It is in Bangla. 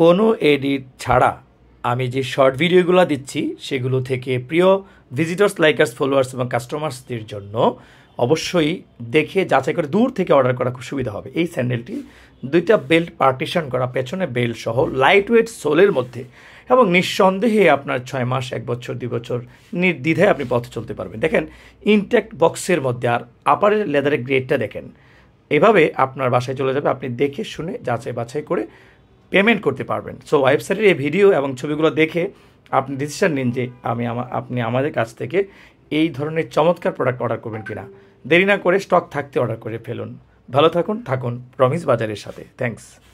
কোনো এডিট ছাড়া আমি যে শর্ট ভিডিওগুলো দিচ্ছি সেগুলো থেকে প্রিয় ভিজিটার্স লাইকার্স ফলোয়ার্স এবং কাস্টমার্সদের জন্য অবশ্যই দেখে যাচাই করে দূর থেকে অর্ডার করা খুব সুবিধা হবে এই স্যান্ডেলটি দুইটা বেল্ট পার্টিশন করা পেছনে বেল্ট সহ লাইট ওয়েট সোলের মধ্যে এবং নিঃসন্দেহে আপনার ছয় মাস এক বছর দুই বছর নির্দ্বিধায় আপনি পথে চলতে পারবেন দেখেন ইনট্যাক্ট বক্সের মধ্যে আর আপারের লেদারের গ্রেডটা দেখেন এভাবে আপনার বাসায় চলে যাবে আপনি দেখে শুনে যাচাই বাছাই করে পেমেন্ট করতে পারবেন সো ওয়েবসাইটের এই ভিডিও এবং ছবিগুলো দেখে আপনি ডিসিশন নিন যে আমি আপনি আমাদের কাছ থেকে এই ধরনের চমৎকার প্রোডাক্ট অর্ডার করবেন কিনা দেরি না করে স্টক থাকতে অর্ডার করে ফেলুন ভালো থাকুন থাকুন প্রমিস বাজারের সাথে থ্যাংকস